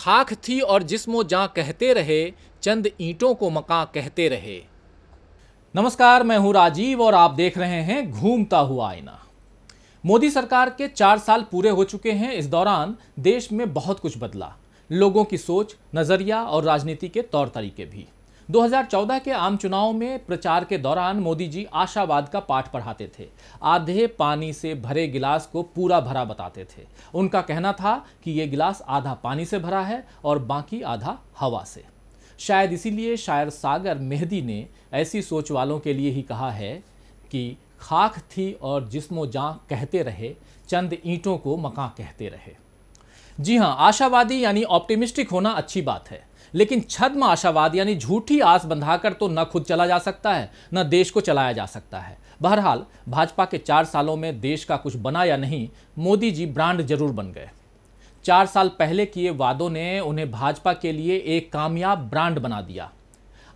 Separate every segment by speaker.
Speaker 1: खाक थी और जिसमो जहाँ कहते रहे चंद ईंटों को मका कहते रहे नमस्कार मैं हूं राजीव और आप देख रहे हैं घूमता हुआ आईना मोदी सरकार के चार साल पूरे हो चुके हैं इस दौरान देश में बहुत कुछ बदला लोगों की सोच नज़रिया और राजनीति के तौर तरीके भी 2014 के आम चुनाव में प्रचार के दौरान मोदी जी आशावाद का पाठ पढ़ाते थे आधे पानी से भरे गिलास को पूरा भरा बताते थे उनका कहना था कि ये गिलास आधा पानी से भरा है और बाकी आधा हवा से शायद इसीलिए शायर सागर मेहदी ने ऐसी सोच वालों के लिए ही कहा है कि खाक थी और जिसमो जहाँ कहते रहे चंद ईंटों को मकां कहते रहे जी हाँ आशावादी यानी ऑप्टिमिस्टिक होना अच्छी बात है लेकिन छद्म आशावाद यानी झूठी आस बंधाकर तो न खुद चला जा सकता है न देश को चलाया जा सकता है बहरहाल भाजपा के चार सालों में देश का कुछ बना या नहीं मोदी जी ब्रांड जरूर बन गए चार साल पहले किए वादों ने उन्हें भाजपा के लिए एक कामयाब ब्रांड बना दिया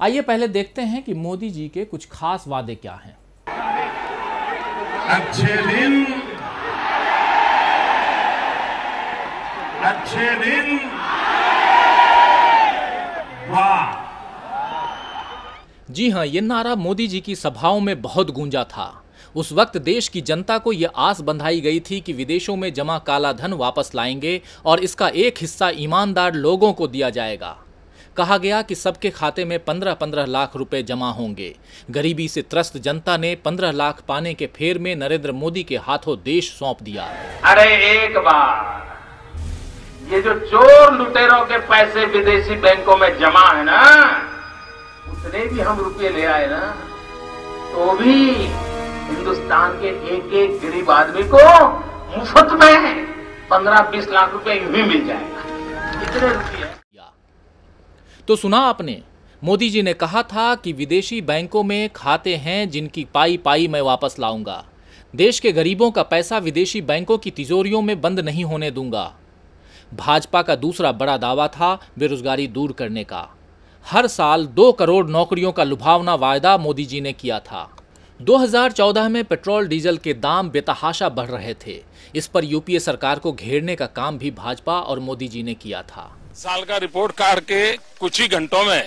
Speaker 1: आइए पहले देखते हैं कि मोदी जी के कुछ खास वादे क्या हैं
Speaker 2: अच्छे दिन अच्छे दिन
Speaker 1: जी हाँ ये नारा मोदी जी की सभाओं में बहुत गूंजा था उस वक्त देश की जनता को यह आस बंधाई गई थी कि विदेशों में जमा काला धन वापस लाएंगे और इसका एक हिस्सा ईमानदार लोगों को दिया जाएगा कहा गया कि सबके खाते में पंद्रह पंद्रह लाख रुपए जमा होंगे गरीबी से त्रस्त जनता ने पंद्रह लाख पाने के फेर में नरेंद्र मोदी के हाथों देश सौंप दिया
Speaker 2: अरे एक बार ये जो चोर लुटेरों के पैसे विदेशी बैंकों में जमा है ना जितने भी हम रुपये ले आए ना तो भी हिंदुस्तान के एक एक गरीब आदमी को मुफ्त में पंद्रह बीस लाख रुपए यू ही मिल जाएगा इतने रुपये
Speaker 1: तो सुना आपने मोदी जी ने कहा था कि विदेशी बैंकों में खाते हैं जिनकी पाई पाई मैं वापस लाऊंगा देश के गरीबों का पैसा विदेशी बैंकों की तिजोरियों में बंद नहीं होने दूंगा भाजपा का दूसरा बड़ा दावा था बेरोजगारी दूर करने का हर साल दो करोड़ नौकरियों का लुभावना वायदा मोदी जी ने किया था 2014 में पेट्रोल डीजल के दाम बेतहाशा बढ़ रहे थे इस पर यूपीए सरकार को घेरने का काम भी भाजपा और मोदी जी ने किया था
Speaker 2: साल का रिपोर्ट कार्ड के कुछ ही घंटों में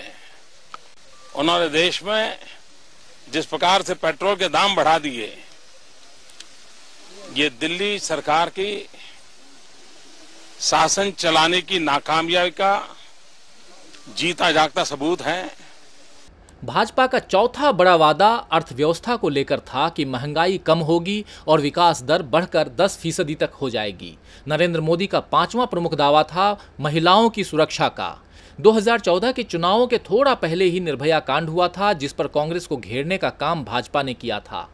Speaker 2: उन्होंने देश में जिस प्रकार से पेट्रोल के दाम बढ़ा दिए ये दिल्ली सरकार की शासन चलाने की नाकामयाबी का जीता जागता
Speaker 1: सबूत है भाजपा का चौथा बड़ा वादा अर्थव्यवस्था को लेकर था कि महंगाई कम होगी और विकास दर बढ़कर 10 फीसदी तक हो जाएगी नरेंद्र मोदी का पांचवा प्रमुख दावा था महिलाओं की सुरक्षा का 2014 के चुनावों के थोड़ा पहले ही निर्भया कांड हुआ था जिस पर कांग्रेस को घेरने का काम भाजपा ने किया था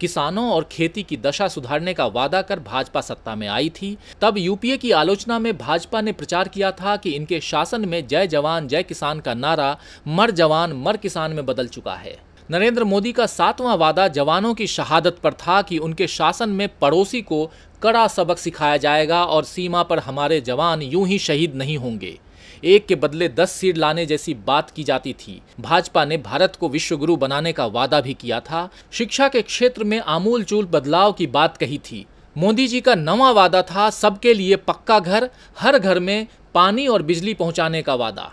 Speaker 1: किसानों और खेती की दशा सुधारने का वादा कर भाजपा सत्ता में आई थी तब यूपीए की आलोचना में भाजपा ने प्रचार किया था कि इनके शासन में जय जवान जय किसान का नारा मर जवान मर किसान में बदल चुका है नरेंद्र मोदी का सातवां वादा जवानों की शहादत पर था कि उनके शासन में पड़ोसी को कड़ा सबक सिखाया जाएगा और सीमा पर हमारे जवान यूं ही शहीद नहीं होंगे एक के बदले दस सीट लाने जैसी बात की जाती थी भाजपा ने भारत को विश्वगुरु बनाने का वादा भी किया था शिक्षा के क्षेत्र में आमूल चूल बदलाव की बात कही थी मोदी जी का नवा वादा था सबके लिए पक्का घर हर घर में पानी और बिजली पहुंचाने का वादा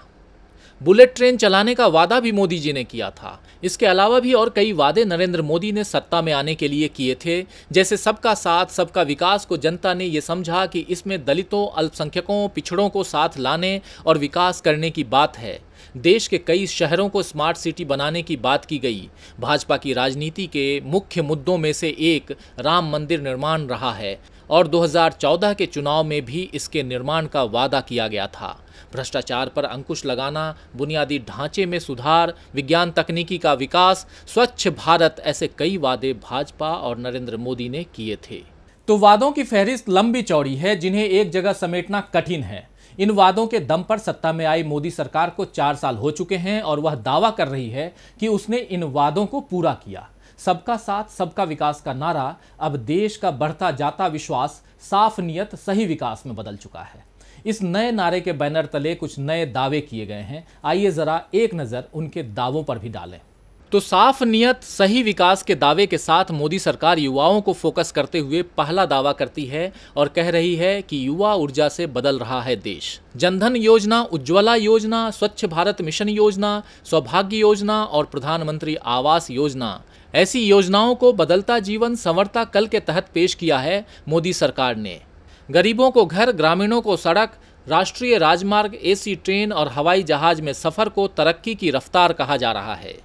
Speaker 1: बुलेट ट्रेन चलाने का वादा भी मोदी जी ने किया था इसके अलावा भी और कई वादे नरेंद्र मोदी ने सत्ता में आने के लिए किए थे जैसे सबका साथ सबका विकास को जनता ने यह समझा कि इसमें दलितों अल्पसंख्यकों पिछड़ों को साथ लाने और विकास करने की बात है देश के कई शहरों को स्मार्ट सिटी बनाने की बात की गई भाजपा की राजनीति के मुख्य मुद्दों में से एक राम मंदिर निर्माण रहा है और 2014 के चुनाव में भी इसके निर्माण का वादा किया गया था भ्रष्टाचार पर अंकुश लगाना बुनियादी ढांचे में सुधार विज्ञान तकनीकी का विकास स्वच्छ भारत ऐसे कई वादे भाजपा और नरेंद्र मोदी ने किए थे तो वादों की फहरिस्त लंबी चौड़ी है जिन्हें एक जगह समेटना कठिन है इन वादों के दम पर सत्ता में आई मोदी सरकार को चार साल हो चुके हैं और वह दावा कर रही है कि उसने इन वादों को पूरा किया सबका साथ सबका विकास का नारा अब देश का बढ़ता जाता विश्वास साफ नियत सही विकास में बदल चुका है इस नए नारे के बैनर तले कुछ नए दावे किए गए हैं आइए ज़रा एक नज़र उनके दावों पर भी डालें तो साफ नियत सही विकास के दावे के साथ मोदी सरकार युवाओं को फोकस करते हुए पहला दावा करती है और कह रही है कि युवा ऊर्जा से बदल रहा है देश जनधन योजना उज्ज्वला योजना स्वच्छ भारत मिशन योजना सौभाग्य योजना और प्रधानमंत्री आवास योजना ऐसी योजनाओं को बदलता जीवन संवरता कल के तहत पेश किया है मोदी सरकार ने गरीबों को घर ग्रामीणों को सड़क राष्ट्रीय राजमार्ग एसी ट्रेन और हवाई जहाज में सफ़र को तरक्की की रफ्तार कहा जा रहा है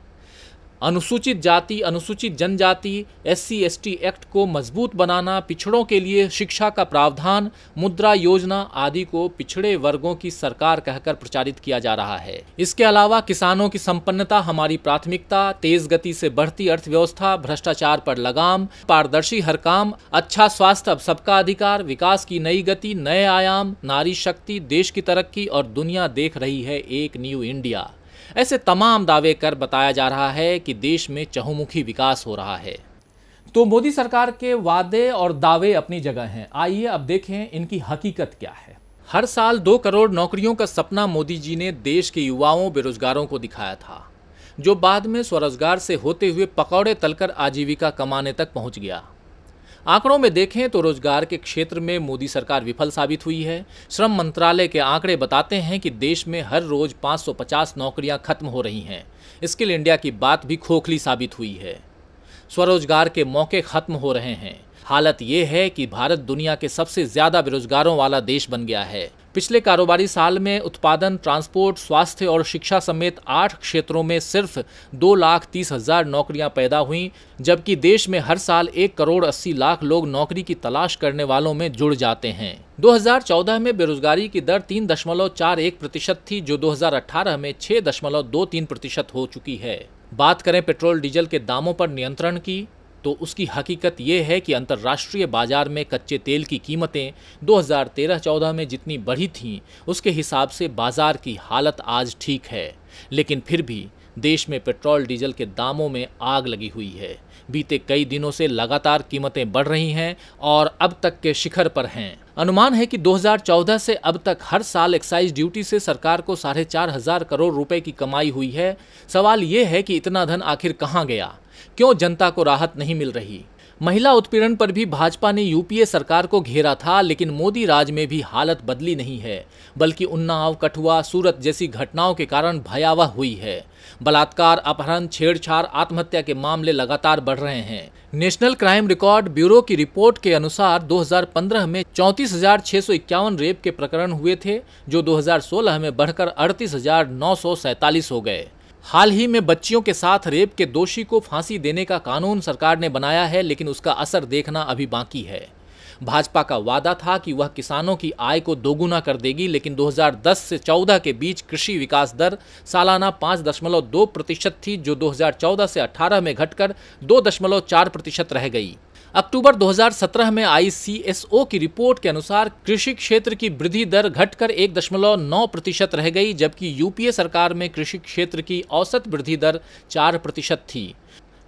Speaker 1: अनुसूचित जाति अनुसूचित जनजाति एस सी एक्ट को मजबूत बनाना पिछड़ों के लिए शिक्षा का प्रावधान मुद्रा योजना आदि को पिछड़े वर्गों की सरकार कहकर प्रचारित किया जा रहा है इसके अलावा किसानों की संपन्नता हमारी प्राथमिकता तेज गति से बढ़ती अर्थव्यवस्था भ्रष्टाचार पर लगाम पारदर्शी हर काम अच्छा स्वास्थ्य सबका अधिकार विकास की नई गति नए आयाम नारी शक्ति देश की तरक्की और दुनिया देख रही है एक न्यू इंडिया ऐसे तमाम दावे कर बताया जा रहा है कि देश में चहुमुखी विकास हो रहा है तो मोदी सरकार के वादे और दावे अपनी जगह हैं आइए अब देखें इनकी हकीकत क्या है हर साल दो करोड़ नौकरियों का सपना मोदी जी ने देश के युवाओं बेरोजगारों को दिखाया था जो बाद में स्वरोजगार से होते हुए पकौड़े तलकर आजीविका कमाने तक पहुंच गया आंकड़ों में देखें तो रोजगार के क्षेत्र में मोदी सरकार विफल साबित हुई है श्रम मंत्रालय के आंकड़े बताते हैं कि देश में हर रोज 550 नौकरियां खत्म हो रही हैं स्किल इंडिया की बात भी खोखली साबित हुई है स्वरोजगार के मौके खत्म हो रहे हैं हालत ये है कि भारत दुनिया के सबसे ज़्यादा बेरोजगारों वाला देश बन गया है पिछले कारोबारी साल में उत्पादन ट्रांसपोर्ट स्वास्थ्य और शिक्षा समेत आठ क्षेत्रों में सिर्फ दो लाख तीस हजार नौकरियां पैदा हुईं जबकि देश में हर साल एक करोड़ अस्सी लाख लोग नौकरी की तलाश करने वालों में जुड़ जाते हैं 2014 में बेरोजगारी की दर तीन दशमलव चार एक प्रतिशत थी जो 2018 में छः दशमलव दो तीन प्रतिशत हो चुकी है बात करें पेट्रोल डीजल के दामों पर नियंत्रण की तो उसकी हकीकत ये है कि अंतर्राष्ट्रीय बाज़ार में कच्चे तेल की कीमतें 2013-14 में जितनी बढ़ी थीं उसके हिसाब से बाज़ार की हालत आज ठीक है लेकिन फिर भी देश में पेट्रोल डीजल के दामों में आग लगी हुई है बीते कई दिनों से लगातार कीमतें बढ़ रही हैं और अब तक के शिखर पर हैं अनुमान है कि 2014 से अब तक हर साल एक्साइज ड्यूटी से सरकार को साढ़े चार हजार करोड़ रुपए की कमाई हुई है सवाल ये है कि इतना धन आखिर कहाँ गया क्यों जनता को राहत नहीं मिल रही महिला उत्पीड़न पर भी भाजपा ने यूपीए सरकार को घेरा था लेकिन मोदी राज में भी हालत बदली नहीं है बल्कि उन्नाव कठुआ सूरत जैसी घटनाओं के कारण भयावह हुई है बलात्कार अपहरण छेड़छाड़ आत्महत्या के मामले लगातार बढ़ रहे हैं नेशनल क्राइम रिकॉर्ड ब्यूरो की रिपोर्ट के अनुसार 2015 में चौंतीस रेप के प्रकरण हुए थे जो 2016 में बढ़कर अड़तीस हो गए हाल ही में बच्चियों के साथ रेप के दोषी को फांसी देने का कानून सरकार ने बनाया है लेकिन उसका असर देखना अभी बाकी है भाजपा का वादा था कि वह किसानों की आय को दोगुना कर देगी लेकिन 2010 से 14 के बीच कृषि विकास दर सालाना 5.2 प्रतिशत थी जो 2014 से 18 में घटकर 2.4 प्रतिशत रह गई अक्टूबर 2017 में आईसीएसओ की रिपोर्ट के अनुसार कृषि क्षेत्र की वृद्धि दर घटकर एक दशमलव नौ प्रतिशत रह गई जबकि यूपीए सरकार में कृषि क्षेत्र की औसत वृद्धि दर चार प्रतिशत थी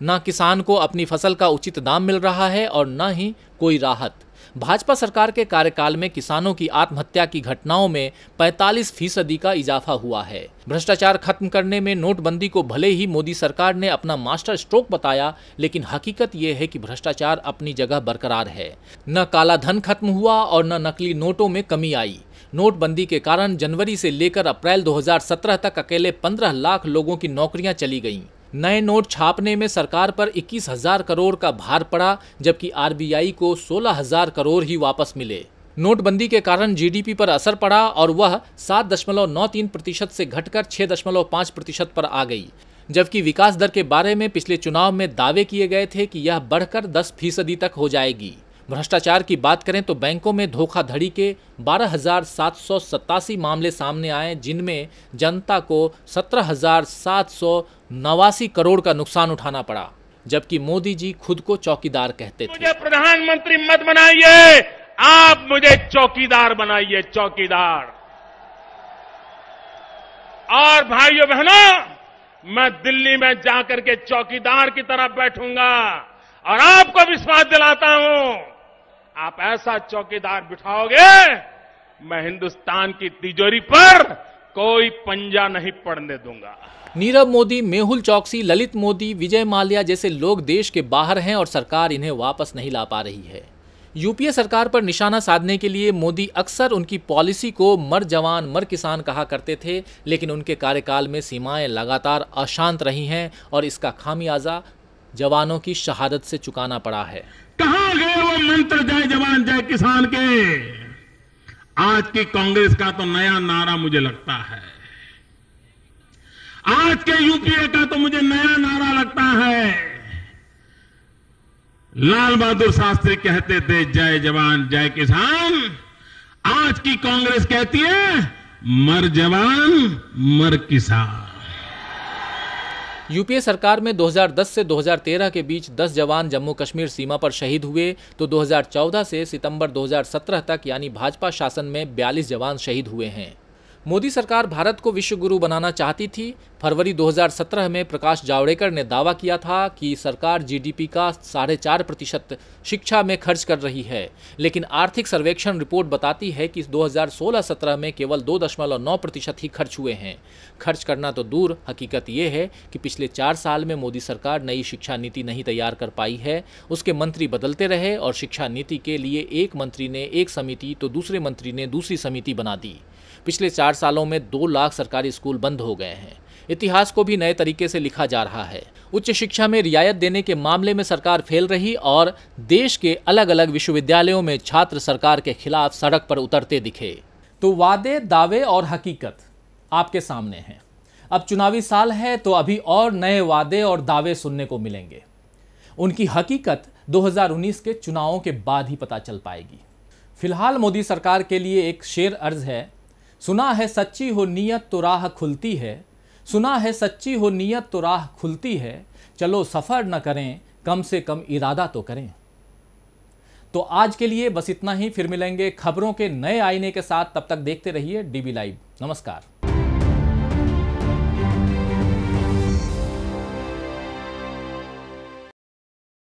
Speaker 1: न किसान को अपनी फसल का उचित दाम मिल रहा है और न ही कोई राहत भाजपा सरकार के कार्यकाल में किसानों की आत्महत्या की घटनाओं में 45 फीसदी का इजाफा हुआ है भ्रष्टाचार खत्म करने में नोटबंदी को भले ही मोदी सरकार ने अपना मास्टर स्ट्रोक बताया लेकिन हकीकत यह है कि भ्रष्टाचार अपनी जगह बरकरार है न काला धन खत्म हुआ और न नकली नोटों में कमी आई नोटबंदी के कारण जनवरी से लेकर अप्रैल 2017 तक अकेले 15 लाख लोगों की नौकरियां चली गईं। नए नोट छापने में सरकार पर इक्कीस हजार करोड़ का भार पड़ा जबकि आरबीआई को सोलह हजार करोड़ ही वापस मिले नोटबंदी के कारण जीडीपी पर असर पड़ा और वह सात दशमलव नौ तीन प्रतिशत से घटकर 6.5 दशमलव पाँच प्रतिशत पर आ गई जबकि विकास दर के बारे में पिछले चुनाव में दावे किए गए थे कि यह बढ़कर दस फीसदी तक हो जाएगी भ्रष्टाचार की बात करें तो बैंकों में धोखाधड़ी के बारह मामले सामने आए जिनमें जनता को सत्रह नवासी करोड़ का नुकसान उठाना पड़ा जबकि मोदी जी खुद को चौकीदार कहते थे मुझे प्रधानमंत्री
Speaker 2: मत बनाइए
Speaker 1: आप मुझे चौकीदार
Speaker 2: बनाइए चौकीदार और भाइयों बहनों मैं दिल्ली में जाकर के चौकीदार की तरह बैठूंगा और आपको विश्वास दिलाता हूं आप ऐसा चौकीदार बिठाओगे मैं हिंदुस्तान की तिजोरी पर कोई पंजा नहीं पड़ने दूंगा
Speaker 1: नीरव मोदी मेहुल चौकसी ललित मोदी विजय माल्या जैसे लोग देश के बाहर हैं और सरकार इन्हें वापस नहीं ला पा रही है यूपीए सरकार पर निशाना साधने के लिए मोदी अक्सर उनकी पॉलिसी को मर जवान मर किसान कहा करते थे लेकिन उनके कार्यकाल में सीमाएं लगातार अशांत रही हैं और इसका खामियाजा जवानों की शहादत से चुकाना पड़ा है
Speaker 2: कहा गए वो मंत्र जय जवान जय किसान के आज की कांग्रेस का तो नया नारा मुझे लगता है आज के यूपीए का तो मुझे नया नारा लगता है लाल बहादुर शास्त्री कहते थे जय जवान जय किसान आज की कांग्रेस कहती है मर जवान मर किसान
Speaker 1: यूपीए सरकार में 2010 से 2013 के बीच 10 जवान जम्मू कश्मीर सीमा पर शहीद हुए तो 2014 से सितंबर 2017 तक यानी भाजपा शासन में 42 जवान शहीद हुए हैं मोदी सरकार भारत को विश्व गुरु बनाना चाहती थी फरवरी 2017 में प्रकाश जावड़ेकर ने दावा किया था कि सरकार जीडीपी का साढ़े चार प्रतिशत शिक्षा में खर्च कर रही है लेकिन आर्थिक सर्वेक्षण रिपोर्ट बताती है कि 2016-17 में केवल दो दशमलव नौ प्रतिशत ही खर्च हुए हैं खर्च करना तो दूर हकीकत ये है कि पिछले चार साल में मोदी सरकार नई शिक्षा नीति नहीं तैयार कर पाई है उसके मंत्री बदलते रहे और शिक्षा नीति के लिए एक मंत्री ने एक समिति तो दूसरे मंत्री ने दूसरी समिति बना दी पिछले चार सालों में दो लाख सरकारी स्कूल बंद हो गए हैं इतिहास को भी नए तरीके से लिखा जा रहा है उच्च शिक्षा में रियायत देने के मामले में सरकार फेल रही और देश के अलग अलग विश्वविद्यालयों में छात्र सरकार के खिलाफ सड़क पर उतरते दिखे तो वादे दावे और हकीकत आपके सामने हैं अब चुनावी साल है तो अभी और नए वादे और दावे सुनने को मिलेंगे उनकी हकीकत 2019 के चुनावों के बाद ही पता चल पाएगी फिलहाल मोदी सरकार के लिए एक शेर अर्ज है सुना है सच्ची हो नीयत तो राह खुलती है सुना है सच्ची हो नीयत तो राह खुलती है चलो सफ़र न करें कम से कम इरादा तो करें तो आज के लिए बस इतना ही फिर मिलेंगे खबरों के नए आईने के साथ तब तक देखते रहिए डीबी लाइव नमस्कार